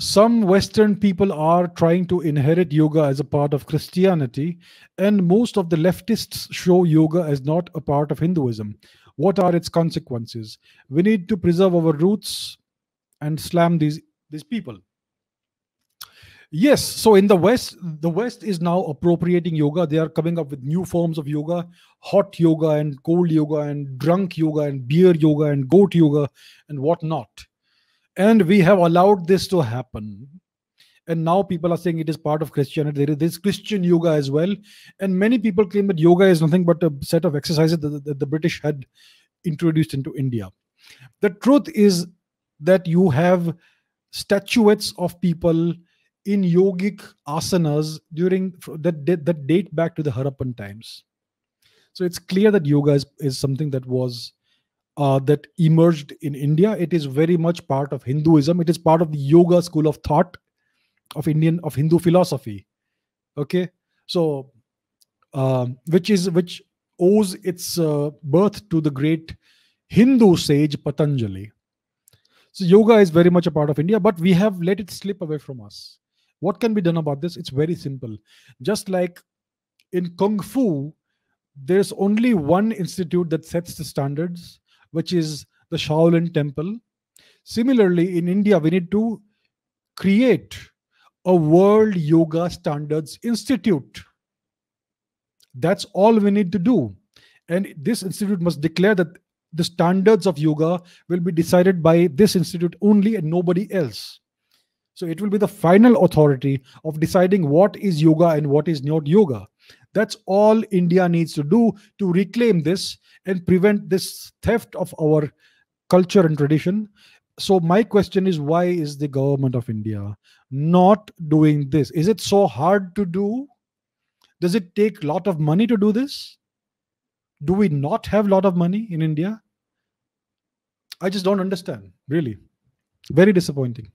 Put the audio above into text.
some Western people are trying to inherit yoga as a part of Christianity, and most of the leftists show yoga as not a part of Hinduism. What are its consequences? We need to preserve our roots and slam these, these people. Yes, so in the West, the West is now appropriating yoga. They are coming up with new forms of yoga, hot yoga and cold yoga and drunk yoga and beer yoga and goat yoga and whatnot and we have allowed this to happen and now people are saying it is part of christianity there is christian yoga as well and many people claim that yoga is nothing but a set of exercises that, that the british had introduced into india the truth is that you have statuettes of people in yogic asanas during that that date back to the harappan times so it's clear that yoga is, is something that was uh, that emerged in India. It is very much part of Hinduism. It is part of the yoga school of thought of Indian of Hindu philosophy. Okay, so um, which is which owes its uh, birth to the great Hindu sage Patanjali. So yoga is very much a part of India, but we have let it slip away from us. What can be done about this? It's very simple. Just like in kung fu, there's only one institute that sets the standards which is the Shaolin Temple. Similarly, in India, we need to create a World Yoga Standards Institute. That's all we need to do. And this institute must declare that the standards of yoga will be decided by this institute only and nobody else. So it will be the final authority of deciding what is yoga and what is not yoga. That's all India needs to do to reclaim this and prevent this theft of our culture and tradition. So, my question is why is the government of India not doing this? Is it so hard to do? Does it take a lot of money to do this? Do we not have a lot of money in India? I just don't understand, really. Very disappointing.